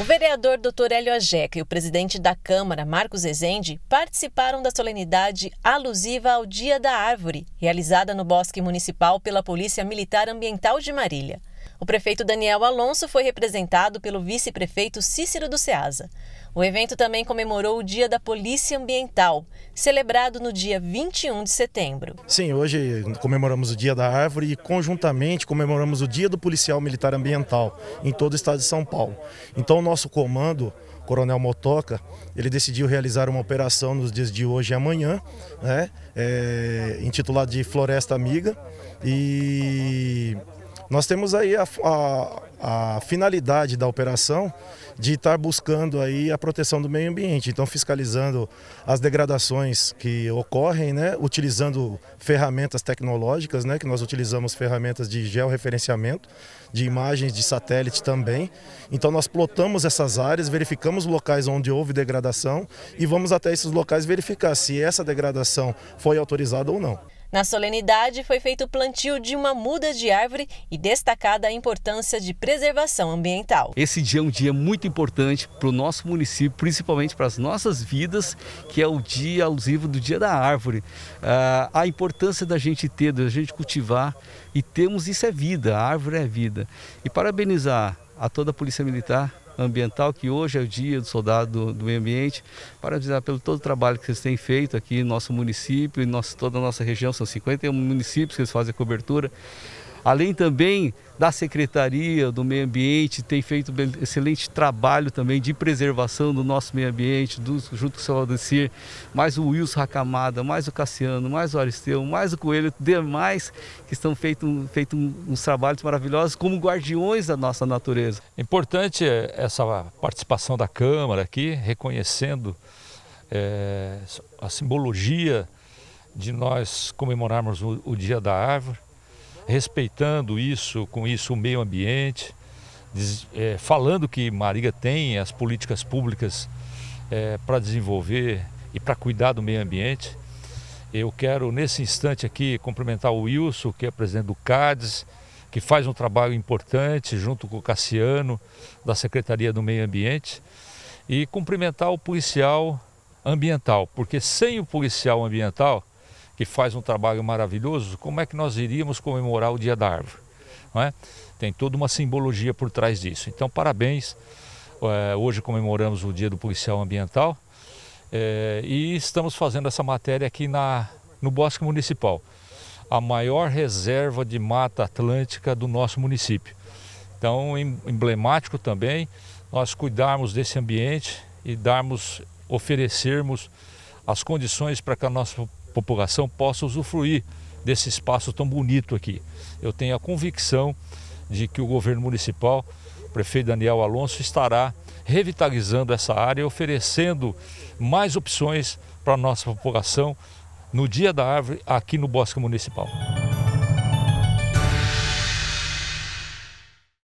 O vereador Dr. Hélio Ajeca e o presidente da Câmara, Marcos Ezende, participaram da solenidade alusiva ao Dia da Árvore, realizada no Bosque Municipal pela Polícia Militar Ambiental de Marília. O prefeito Daniel Alonso foi representado pelo vice-prefeito Cícero do Ceasa. O evento também comemorou o Dia da Polícia Ambiental, celebrado no dia 21 de setembro. Sim, hoje comemoramos o Dia da Árvore e conjuntamente comemoramos o Dia do Policial Militar Ambiental em todo o estado de São Paulo. Então o nosso comando, Coronel Motoca, ele decidiu realizar uma operação nos dias de hoje e amanhã, né, é, intitulada de Floresta Amiga e nós temos aí a, a, a finalidade da operação de estar buscando aí a proteção do meio ambiente, então fiscalizando as degradações que ocorrem, né, utilizando ferramentas tecnológicas, né, que nós utilizamos ferramentas de georreferenciamento, de imagens de satélite também. Então nós plotamos essas áreas, verificamos locais onde houve degradação e vamos até esses locais verificar se essa degradação foi autorizada ou não. Na solenidade foi feito o plantio de uma muda de árvore e destacada a importância de preservação ambiental. Esse dia é um dia muito importante para o nosso município, principalmente para as nossas vidas, que é o dia alusivo do Dia da Árvore. Ah, a importância da gente ter, da gente cultivar e temos isso é vida, a árvore é vida. E parabenizar a toda a Polícia Militar ambiental, que hoje é o dia do soldado do, do meio ambiente. Parabenizar pelo todo o trabalho que vocês têm feito aqui no nosso município e nosso, toda a nossa região, são 51 municípios que eles fazem a cobertura além também da Secretaria do Meio Ambiente, tem feito um excelente trabalho também de preservação do nosso meio ambiente, do, junto com o seu Aldancir, mais o Wilson Racamada, mais o Cassiano, mais o Aristeu, mais o Coelho, demais que estão feito, feito uns trabalhos maravilhosos como guardiões da nossa natureza. É importante eh, essa participação da Câmara aqui, reconhecendo é, a simbologia de nós comemorarmos o, o Dia da Árvore, respeitando isso, com isso o meio ambiente, diz, é, falando que Marília tem as políticas públicas é, para desenvolver e para cuidar do meio ambiente. Eu quero, nesse instante aqui, cumprimentar o Wilson, que é presidente do CADES, que faz um trabalho importante junto com o Cassiano, da Secretaria do Meio Ambiente, e cumprimentar o policial ambiental, porque sem o policial ambiental, que faz um trabalho maravilhoso, como é que nós iríamos comemorar o Dia da Árvore? Não é? Tem toda uma simbologia por trás disso. Então, parabéns. É, hoje comemoramos o Dia do Policial Ambiental é, e estamos fazendo essa matéria aqui na, no Bosque Municipal, a maior reserva de mata atlântica do nosso município. Então, emblemático também nós cuidarmos desse ambiente e darmos, oferecermos as condições para que a nossa população possa usufruir desse espaço tão bonito aqui. Eu tenho a convicção de que o governo municipal, o prefeito Daniel Alonso, estará revitalizando essa área, oferecendo mais opções para a nossa população no Dia da Árvore aqui no Bosque Municipal.